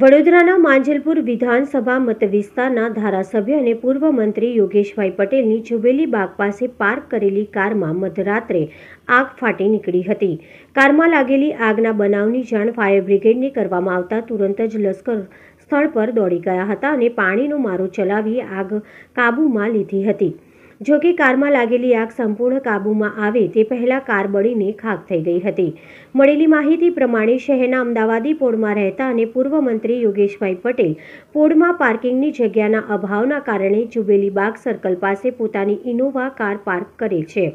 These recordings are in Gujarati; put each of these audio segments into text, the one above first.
વડોદરાના માંજલપુર વિધાનસભા મતવિસ્તારના ધારાસભ્ય અને પૂર્વ મંત્રી યોગેશભાઈ પટેલની જુબેલી બાગ પાસે પાર્ક કરેલી કારમાં મધરાત્રે આગ ફાટી નીકળી હતી કારમાં લાગેલી આગના બનાવની જાણ ફાયર બ્રિગેડને કરવામાં આવતા તુરંત જ લશ્કર સ્થળ પર દોડી ગયા હતા અને પાણીનો મારો ચલાવી આગ કાબૂમાં લીધી હતી જો કે કારમાં લાગેલી આગ સંપૂર્ણ કાબૂમાં આવે તે પહેલા કાર બળીને ખાખ થઈ ગઈ હતી મળેલી માહિતી પ્રમાણે શહેરના અમદાવાદી પોળમાં રહેતા અને પૂર્વ મંત્રી યોગેશભાઈ પટેલ પોળમાં પાર્કિંગની જગ્યાના અભાવના કારણે જુબેલી બાગ સર્કલ પાસે પોતાની ઇનોવા કાર પાર્ક કરે છે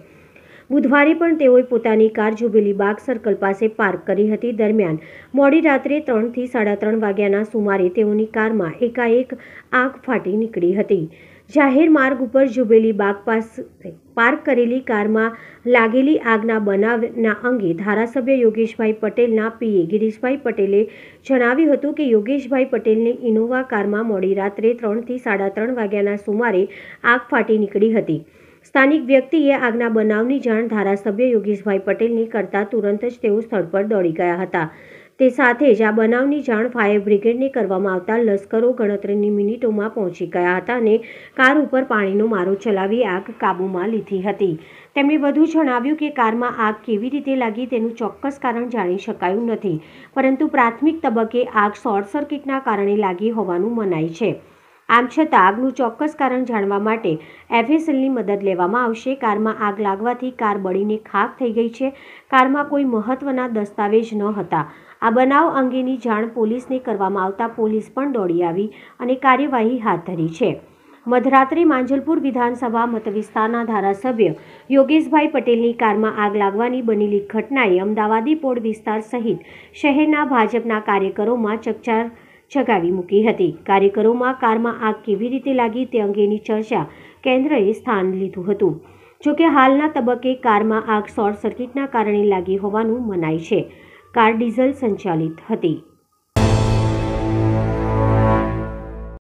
બુધવારે પણ તેઓએ પોતાની કાર જુબેલી બાગ સર્કલ પાસે પાર્ક કરી હતી દરમિયાન મોડી રાત્રે ત્રણથી સાડા ત્રણ વાગ્યાના સુમારે તેઓની કારમાં એકાએક આગ ફાટી નીકળી હતી જાહેર માર્ગ ઉપર જુબેલી બાગ પાસે પાર્ક કરેલી કારમાં લાગેલી આગના બનાવના અંગે ધારાસભ્ય યોગેશભાઈ પટેલના પીએ ગિરીશભાઈ પટેલે જણાવ્યું હતું કે યોગેશભાઈ પટેલને ઇનોવા કારમાં મોડી રાત્રે ત્રણથી સાડા ત્રણ વાગ્યાના સુમારે આગ ફાટી નીકળી હતી સ્થાનિક વ્યક્તિએ આગના બનાવની જાણ ધારાસભ્ય યોગેશભાઈ પટેલની કરતા તુરંત જ તેઓ સ્થળ પર દોડી ગયા હતા તે સાથે જ આ બનાવની જાણ ફાયર બ્રિગેડને કરવામાં આવતા લશ્કરો ગણતરીની મિનિટોમાં પહોંચી ગયા હતા અને કાર ઉપર પાણીનો મારો ચલાવી આગ કાબૂમાં લીધી હતી તેમણે વધુ જણાવ્યું કે કારમાં આગ કેવી રીતે લાગી તેનું ચોક્કસ કારણ જાણી શકાયું નથી પરંતુ પ્રાથમિક તબક્કે આગ શોર્ટ સર્કિટના કારણે લાગી હોવાનું મનાય છે આમ છતાં આગનું ચોક્કસ કારણ જાણવા માટે એફએસએલની મદદ લેવામાં આવશે કારમાં આગ લાગવાથી કાર બળીને ખાખ થઈ ગઈ છે કારમાં કોઈ મહત્વના દસ્તાવેજ ન હતા આ બનાવ અંગેની જાણ પોલીસને કરવામાં આવતા પોલીસ પણ દોડી આવી અને કાર્યવાહી હાથ ધરી છે મધરાત્રે માંજલપુર વિધાનસભા મતવિસ્તારના ધારાસભ્ય યોગેશભાઈ પટેલની કારમાં આગ લાગવાની બનેલી ઘટનાએ અમદાવાદી પોળ વિસ્તાર સહિત શહેરના ભાજપના કાર્યકરોમાં ચકચાર જગાવી મૂકી હતી કાર્યકરોમાં કારમાં આગ કેવી રીતે લાગી તે અંગેની ચર્ચા કેન્દ્રએ સ્થાન લીધું હતું જોકે હાલના તબક્કે કારમાં આગ શોર્ટ સર્કિટના કારણે લાગી હોવાનું મનાય છે કાર ડીઝલ સંચાલિત હતી